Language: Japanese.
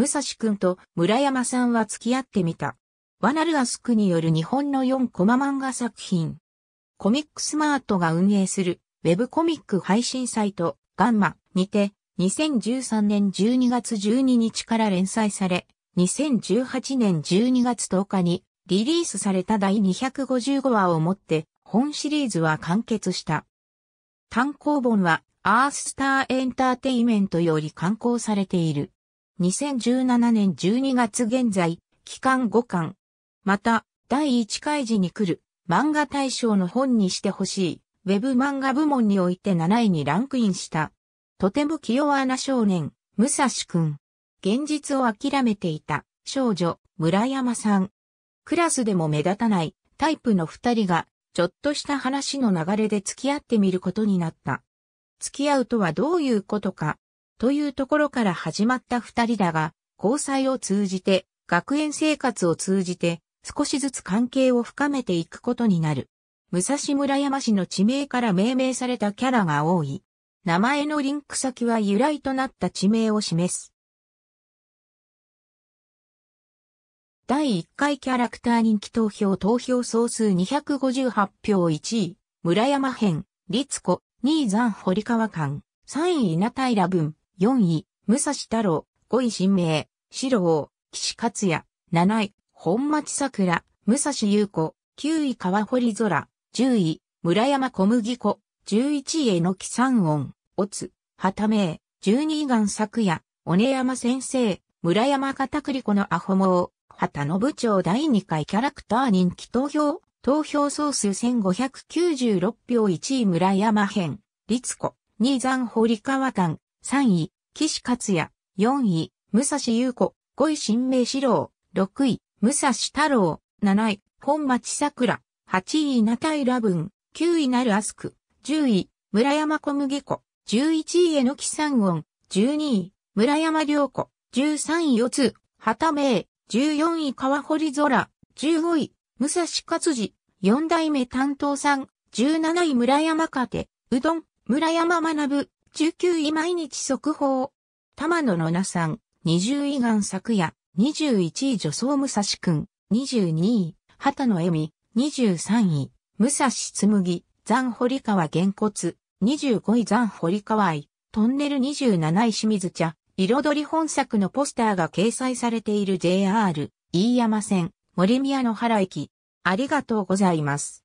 武蔵くんと村山さんは付き合ってみた。ワナルアスクによる日本の4コマ漫画作品。コミックスマートが運営するウェブコミック配信サイトガンマにて2013年12月12日から連載され2018年12月10日にリリースされた第255話をもって本シリーズは完結した。単行本はアーススターエンターテイメントより刊行されている。2017年12月現在、期間5巻。また、第1回時に来る漫画大賞の本にしてほしい、ウェブ漫画部門において7位にランクインした。とても器用な少年、武蔵くん。現実を諦めていた少女、村山さん。クラスでも目立たないタイプの二人が、ちょっとした話の流れで付き合ってみることになった。付き合うとはどういうことか、というところから始まった二人だが、交際を通じて、学園生活を通じて、少しずつ関係を深めていくことになる。武蔵村山市の地名から命名されたキャラが多い。名前のリンク先は由来となった地名を示す。第1回キャラクター人気投票投票総数258票1位、村山編、律子、2位残堀川館、3位稲平文、4位、武蔵太郎、5位新名、四郎、岸克也、7位、本町桜、武蔵優子、9位川堀空、10位、村山小麦粉、11位えのき三音、おつ、はため12位岩作也、尾根山先生、村山片栗子のアホモー、畑の部長第2回キャラクター人気投票、投票総数1596票1位村山編、律子、2位山堀川間、3位、岸克也、4位、武蔵優子、5位新名四郎、6位、武蔵太郎、7位、本町桜、8位、名ぶん、9位、なるアスク、10位、村山小麦子。11位、えのき三音、12位、村山良子、13位、四つ、畑名、14位、川堀空、15位、武蔵勝治、4代目担当さん、17位、村山家庭、うどん、村山学19位毎日速報。玉野の菜さん、20位岩昨夜、21位女装武蔵くん、22位、畑野恵美、23位、武蔵紬、残堀川原骨、25位残堀川愛、トンネル27位清水茶、彩り本作のポスターが掲載されている JR、飯山線、森宮の原駅。ありがとうございます。